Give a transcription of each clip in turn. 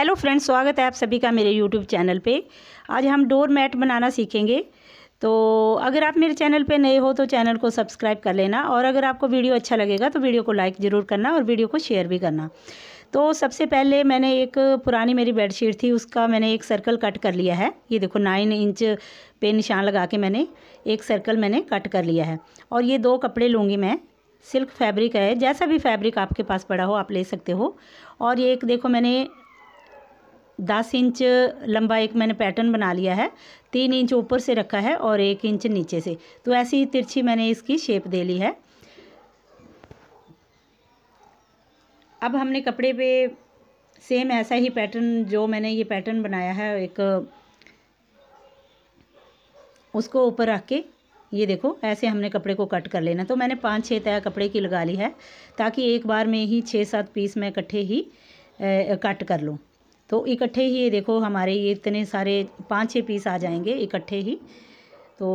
hello friends स्वागत है आप सभी का मेरे यूट्यूब चैनल पे आज हम डोर मैट बनाना सीखेंगे तो अगर आप मेरे चैनल पे नए हो तो चैनल को सब्सक्राइब कर लेना और अगर आपको वीडियो अच्छा लगेगा तो वीडियो को लाइक ज़रूर करना और वीडियो को शेयर भी करना तो सबसे पहले मैंने एक पुरानी मेरी बेडशीट थी उसका मैंने एक सर्कल कट कर लिया है ये देखो नाइन इंच पे निशान लगा के मैंने एक सर्कल मैंने कट कर लिया है और ये दो कपड़े लूँगी मैं सिल्क फैब्रिक है जैसा भी फैब्रिक आपके पास पड़ा हो आप ले सकते हो और ये एक देखो मैंने दस इंच लंबा एक मैंने पैटर्न बना लिया है तीन इंच ऊपर से रखा है और एक इंच नीचे से तो ऐसी ही तिरछी मैंने इसकी शेप दे ली है अब हमने कपड़े पे सेम ऐसा ही पैटर्न जो मैंने ये पैटर्न बनाया है एक उसको ऊपर रख के ये देखो ऐसे हमने कपड़े को कट कर लेना तो मैंने पाँच छः तय कपड़े की लगा ली है ताकि एक बार में ही छः सात पीस मैं इकट्ठे ही कट कर लूँ तो इकट्ठे ही ये देखो हमारे ये इतने सारे पाँच छः पीस आ जाएंगे इकट्ठे ही तो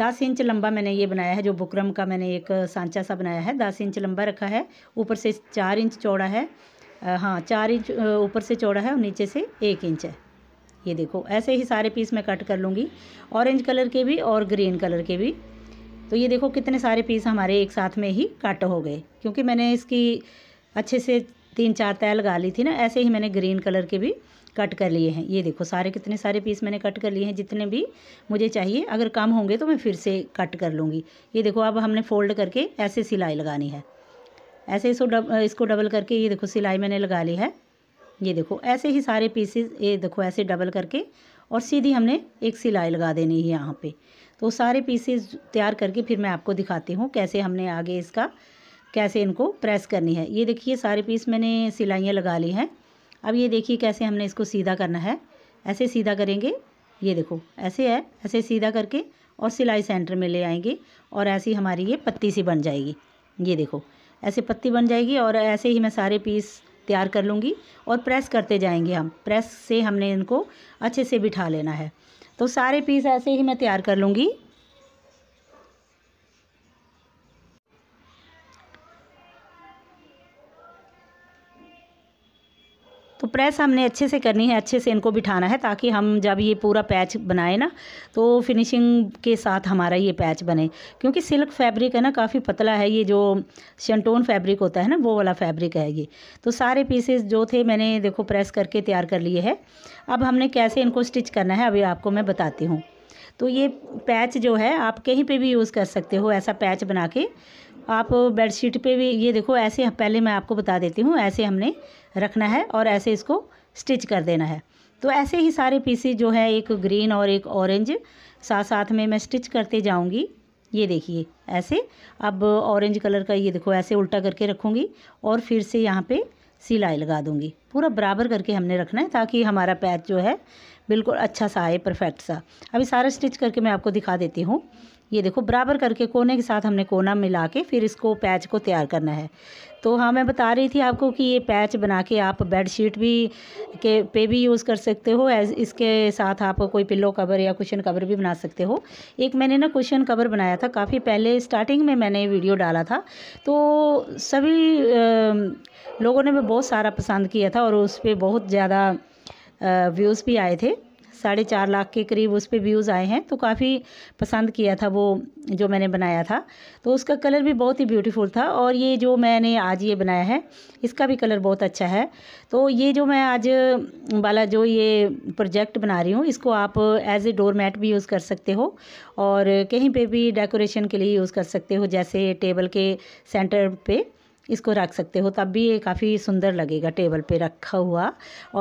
दस इंच लंबा मैंने ये बनाया है जो बुकरम का मैंने एक सांचा सा बनाया है दस इंच लंबा रखा है ऊपर से चार इंच चौड़ा है हाँ चार इंच ऊपर से चौड़ा है और नीचे से एक इंच है ये देखो ऐसे ही सारे पीस मैं कट कर लूँगी ऑरेंज कलर के भी और ग्रीन कलर के भी तो ये देखो कितने सारे पीस हमारे एक साथ में ही कट हो गए क्योंकि मैंने इसकी अच्छे से तीन चार तय लगा ली थी ना ऐसे ही मैंने ग्रीन कलर के भी कट कर लिए हैं ये देखो सारे कितने सारे पीस मैंने कट कर लिए हैं जितने भी मुझे चाहिए अगर कम होंगे तो मैं फिर से कट कर लूँगी ये देखो अब हमने फोल्ड करके ऐसे सिलाई लगानी है ऐसे इसको डब इसको डबल करके ये देखो सिलाई मैंने लगा ली है ये देखो ऐसे ही सारे पीसेस ये देखो ऐसे डबल करके और सीधी हमने एक सिलाई लगा देनी है यहाँ पे तो सारे पीसेस तैयार करके फिर मैं आपको दिखाती हूँ कैसे हमने आगे इसका कैसे इनको प्रेस करनी है ये देखिए सारे पीस मैंने सिलाइयाँ लगा ली हैं अब ये देखिए कैसे हमने इसको सीधा करना है ऐसे सीधा करेंगे ये देखो ऐसे है ऐसे सीधा करके और सिलाई सेंटर में ले आएंगे और ऐसी हमारी ये पत्ती सी बन जाएगी ये देखो ऐसे पत्ती बन जाएगी और ऐसे ही मैं सारे पीस तैयार कर लूँगी और प्रेस करते जाएंगे हम प्रेस से हमने इनको अच्छे से बिठा लेना है तो सारे पीस ऐसे ही मैं तैयार कर लूँगी तो प्रेस हमने अच्छे से करनी है अच्छे से इनको बिठाना है ताकि हम जब ये पूरा पैच बनाए ना तो फिनिशिंग के साथ हमारा ये पैच बने क्योंकि सिल्क फैब्रिक है ना काफ़ी पतला है ये जो शंटोन फैब्रिक होता है ना वो वाला फैब्रिक है ये तो सारे पीसेस जो थे मैंने देखो प्रेस करके तैयार कर लिए है अब हमने कैसे इनको स्टिच करना है अभी आपको मैं बताती हूँ तो ये पैच जो है आप कहीं पे भी यूज़ कर सकते हो ऐसा पैच बना के आप बेडशीट पे भी ये देखो ऐसे पहले मैं आपको बता देती हूँ ऐसे हमने रखना है और ऐसे इसको स्टिच कर देना है तो ऐसे ही सारे पीसेज जो है एक ग्रीन और एक ऑरेंज साथ साथ में मैं स्टिच करते जाऊँगी ये देखिए ऐसे अब ऑरेंज कलर का ये देखो ऐसे उल्टा करके रखूँगी और फिर से यहाँ पर सिलाई लगा दूँगी पूरा बराबर करके हमने रखना है ताकि हमारा पैच जो है बिल्कुल अच्छा सा आए परफेक्ट सा अभी सारा स्टिच करके मैं आपको दिखा देती हूँ ये देखो बराबर करके कोने के साथ हमने कोना मिला के फिर इसको पैच को तैयार करना है तो हाँ मैं बता रही थी आपको कि ये पैच बना के आप बेड शीट भी के पे भी यूज़ कर सकते हो एज इसके साथ आप कोई पिल्लो कवर या कुशन कवर भी बना सकते हो एक मैंने ना कुशन कवर बनाया था काफ़ी पहले स्टार्टिंग में मैंने वीडियो डाला था तो सभी लोगों ने भी बहुत सारा पसंद किया था और उस पर बहुत ज़्यादा व्यूज़ भी आए थे साढ़े चार लाख के करीब उस पर व्यूज़ आए हैं तो काफ़ी पसंद किया था वो जो मैंने बनाया था तो उसका कलर भी बहुत ही ब्यूटीफुल था और ये जो मैंने आज ये बनाया है इसका भी कलर बहुत अच्छा है तो ये जो मैं आज वाला जो ये प्रोजेक्ट बना रही हूँ इसको आप एज ए डोर मैट भी यूज़ कर सकते हो और कहीं पर भी डेकोरेशन के लिए यूज़ कर सकते हो जैसे टेबल के सेंटर पे इसको रख सकते हो तब भी ये काफ़ी सुंदर लगेगा टेबल पे रखा हुआ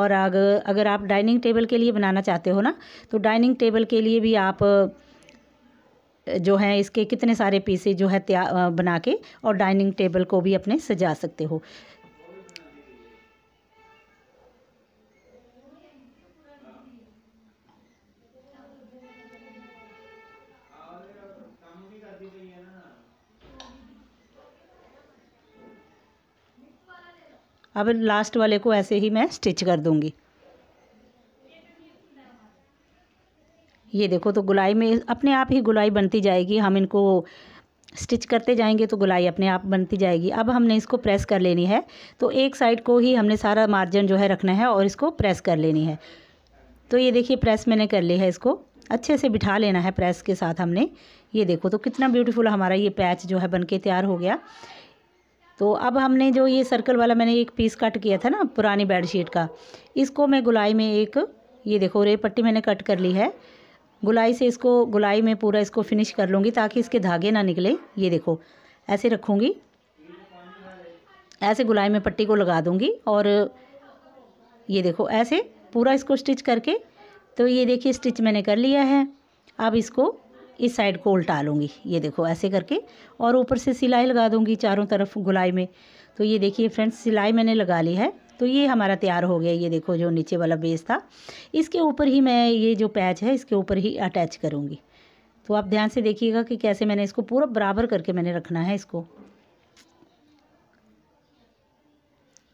और अगर अगर आप डाइनिंग टेबल के लिए बनाना चाहते हो ना तो डाइनिंग टेबल के लिए भी आप जो है इसके कितने सारे पीसे जो है त्या बना के और डाइनिंग टेबल को भी अपने सजा सकते हो अब लास्ट वाले को ऐसे ही मैं स्टिच कर दूंगी ये देखो तो गुलाई में अपने आप ही गुलाई बनती जाएगी हम इनको स्टिच करते जाएंगे तो गुलाई अपने आप बनती जाएगी अब हमने इसको प्रेस कर लेनी है तो एक साइड को ही हमने सारा मार्जिन जो है रखना है और इसको प्रेस कर लेनी है तो ये देखिए प्रेस मैंने कर ली है इसको अच्छे से बिठा लेना है प्रेस के साथ हमने ये देखो तो कितना ब्यूटीफुल हमारा ये पैच जो है बनके तैयार हो गया तो अब हमने जो ये सर्कल वाला मैंने एक पीस कट किया था ना पुरानी बेडशीट का इसको मैं गुलाई में एक ये देखो रे पट्टी मैंने कट कर ली है गुलाई से इसको गुलाई में पूरा इसको फिनिश कर लूँगी ताकि इसके धागे ना निकले ये देखो ऐसे रखूँगी ऐसे गुलाई में पट्टी को लगा दूँगी और ये देखो ऐसे पूरा इसको स्टिच करके तो ये देखिए स्टिच मैंने कर लिया है अब इसको इस साइड को उल्टा लूँगी ये देखो ऐसे करके और ऊपर से सिलाई लगा दूँगी चारों तरफ गुलाई में तो ये देखिए फ्रेंड्स सिलाई मैंने लगा ली है तो ये हमारा तैयार हो गया ये देखो जो नीचे वाला बेस था इसके ऊपर ही मैं ये जो पैच है इसके ऊपर ही अटैच करूँगी तो आप ध्यान से देखिएगा कि कैसे मैंने इसको पूरा बराबर करके मैंने रखना है इसको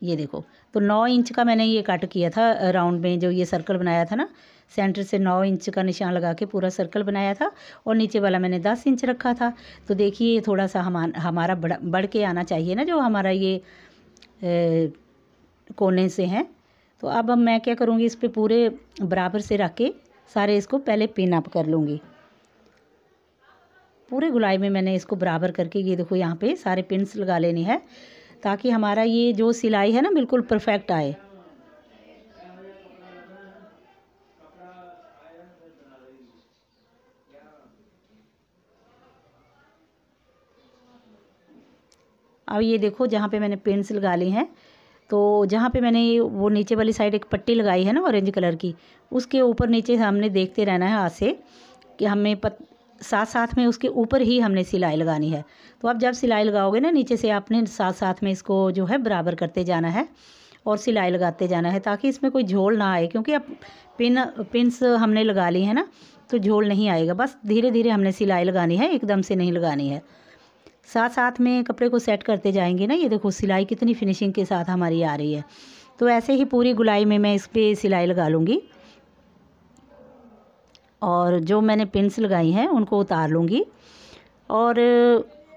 ये देखो तो नौ इंच का मैंने ये कट किया था राउंड में जो ये सर्कल बनाया था ना सेंटर से नौ इंच का निशान लगा के पूरा सर्कल बनाया था और नीचे वाला मैंने दस इंच रखा था तो देखिए ये थोड़ा सा हम हमारा बढ़ बढ़ के आना चाहिए ना जो हमारा ये ए, कोने से हैं तो अब अब मैं क्या करूँगी इस पर पूरे बराबर से रख के सारे इसको पहले पिन अप कर लूँगी पूरे गुलाई में मैंने इसको बराबर करके ये देखो यहाँ पे सारे पिनस लगा लेने हैं ताकि हमारा ये जो सिलाई है ना बिल्कुल परफेक्ट आए अब ये देखो जहाँ पे मैंने पिंस लगा ली हैं तो जहाँ पे मैंने वो नीचे वाली साइड एक पट्टी लगाई है ना ऑरेंज कलर की उसके ऊपर नीचे हमने देखते रहना है हाथ से कि हमें पत साथ साथ में उसके ऊपर ही हमने सिलाई लगानी है तो आप जब सिलाई लगाओगे ना नीचे से आपने साथ साथ में इसको जो है बराबर करते जाना है और सिलाई लगाते जाना है ताकि इसमें कोई झोल ना आए क्योंकि अब पिन पिनस हमने लगा ली है ना तो झोल नहीं आएगा बस धीरे धीरे हमने सिलाई लगानी है एकदम से नहीं लगानी है साथ साथ में कपड़े को सेट करते जाएंगे ना ये देखो सिलाई कितनी फिनिशिंग के साथ हमारी आ रही है तो ऐसे ही पूरी गुलाई में मैं इस पर सिलाई लगा लूँगी और जो मैंने पिंस लगाई हैं उनको उतार लूँगी और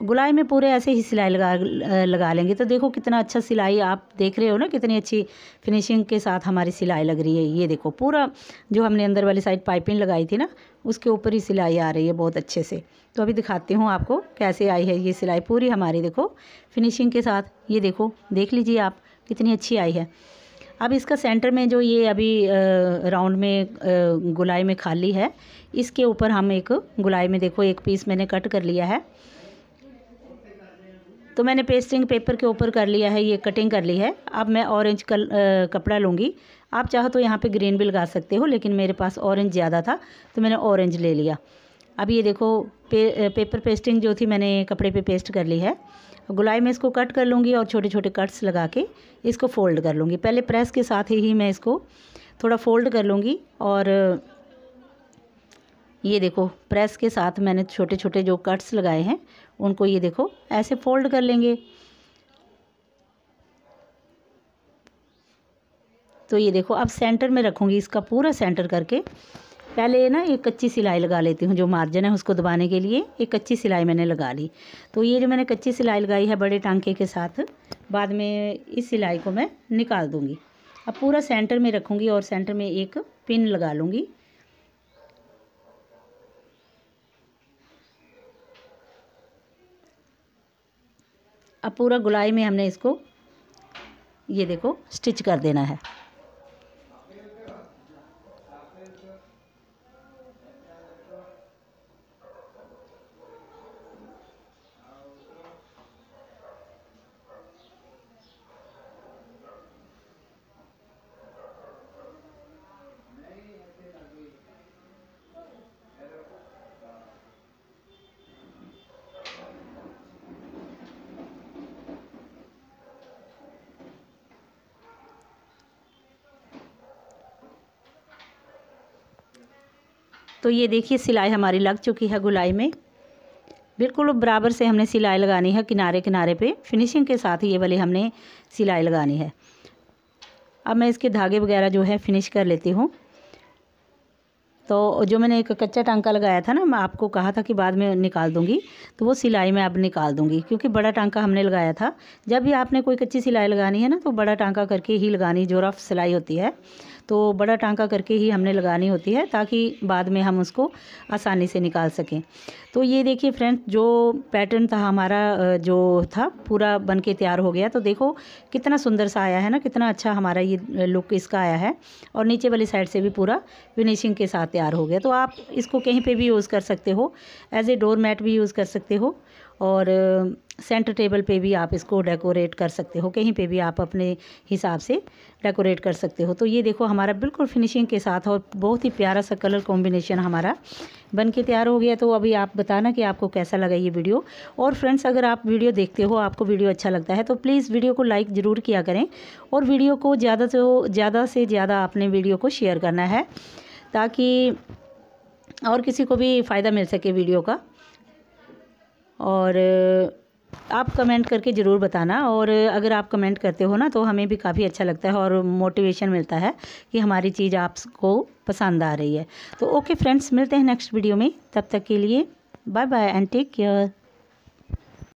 गुलाई में पूरे ऐसे ही सिलाई लगा लगा लेंगे तो देखो कितना अच्छा सिलाई आप देख रहे हो ना कितनी अच्छी फिनिशिंग के साथ हमारी सिलाई लग रही है ये देखो पूरा जो हमने अंदर वाली साइड पाइपिंग लगाई थी ना उसके ऊपर ही सिलाई आ रही है बहुत अच्छे से तो अभी दिखाती हूँ आपको कैसे आई है ये सिलाई पूरी हमारी देखो फिनिशिंग के साथ ये देखो देख लीजिए आप कितनी अच्छी आई है अब इसका सेंटर में जो ये अभी राउंड में गुलाई में खाली है इसके ऊपर हम एक गुलाई में देखो एक पीस मैंने कट कर लिया है तो मैंने पेस्टिंग पेपर के ऊपर कर लिया है ये कटिंग कर ली है अब मैं ऑरेंज कल कपड़ा लूँगी आप चाहो तो यहाँ पे ग्रीन भी लगा सकते हो लेकिन मेरे पास ऑरेंज ज़्यादा था तो मैंने ऑरेंज ले लिया अब ये देखो पे, पेपर पेस्टिंग जो थी मैंने कपड़े पे पेस्ट कर ली है गुलाई में इसको कट कर लूँगी और छोटे छोटे कट्स लगा के इसको फ़ोल्ड कर लूँगी पहले प्रेस के साथ ही मैं इसको थोड़ा फ़ोल्ड कर लूँगी और ये देखो प्रेस के साथ मैंने छोटे छोटे जो कट्स लगाए हैं उनको ये देखो ऐसे फ़ोल्ड कर लेंगे तो ये देखो अब सेंटर में रखूँगी इसका पूरा सेंटर करके पहले ना एक कच्ची सिलाई लगा लेती हूँ जो मार्जिन है उसको दबाने के लिए एक कच्ची सिलाई मैंने लगा ली तो ये जो मैंने कच्ची सिलाई लगाई है बड़े टांके के साथ बाद में इस सिलाई को मैं निकाल दूँगी अब पूरा सेंटर में रखूँगी और सेंटर में एक पिन लगा लूँगी अब पूरा गुलाई में हमने इसको ये देखो स्टिच कर देना है तो ये देखिए सिलाई हमारी लग चुकी है गुलाई में बिल्कुल बराबर से हमने सिलाई लगानी है किनारे किनारे पे फिनिशिंग के साथ ये वाली हमने सिलाई लगानी है अब मैं इसके धागे वगैरह जो है फिनिश कर लेती हूँ तो जो मैंने एक कच्चा टांका लगाया था ना मैं आपको कहा था कि बाद में निकाल दूंगी तो वो सिलाई मैं अब निकाल दूंगी क्योंकि बड़ा टांका हमने लगाया था जब भी आपने कोई कच्ची सिलाई लगानी है ना तो बड़ा टांका करके ही लगानी जो रफ सिलाई होती है तो बड़ा टांका करके ही हमने लगानी होती है ताकि बाद में हम उसको आसानी से निकाल सकें तो ये देखिए फ्रेंड्स जो पैटर्न था हमारा जो था पूरा बन के तैयार हो गया तो देखो कितना सुंदर सा आया है ना कितना अच्छा हमारा ये लुक इसका आया है और नीचे वाली साइड से भी पूरा फिनिशिंग के साथ तैयार हो गया तो आप इसको कहीं पर भी यूज़ कर सकते हो एज ए डोर मैट भी यूज़ कर सकते हो और सेंटर टेबल पे भी आप इसको डेकोरेट कर सकते हो कहीं पे भी आप अपने हिसाब से डेकोरेट कर सकते हो तो ये देखो हमारा बिल्कुल फिनिशिंग के साथ और बहुत ही प्यारा सा कलर कॉम्बिनेशन हमारा बन के तैयार हो गया तो अभी आप बताना कि आपको कैसा लगा ये वीडियो और फ्रेंड्स अगर आप वीडियो देखते हो आपको वीडियो अच्छा लगता है तो प्लीज़ वीडियो को लाइक ज़रूर किया करें और वीडियो को ज़्यादा से ज़्यादा से ज़्यादा आपने वीडियो को शेयर करना है ताकि और किसी को भी फ़ायदा मिल सके वीडियो का और आप कमेंट करके ज़रूर बताना और अगर आप कमेंट करते हो ना तो हमें भी काफ़ी अच्छा लगता है और मोटिवेशन मिलता है कि हमारी चीज़ आपको पसंद आ रही है तो ओके फ्रेंड्स मिलते हैं नेक्स्ट वीडियो में तब तक के लिए bye bye and take care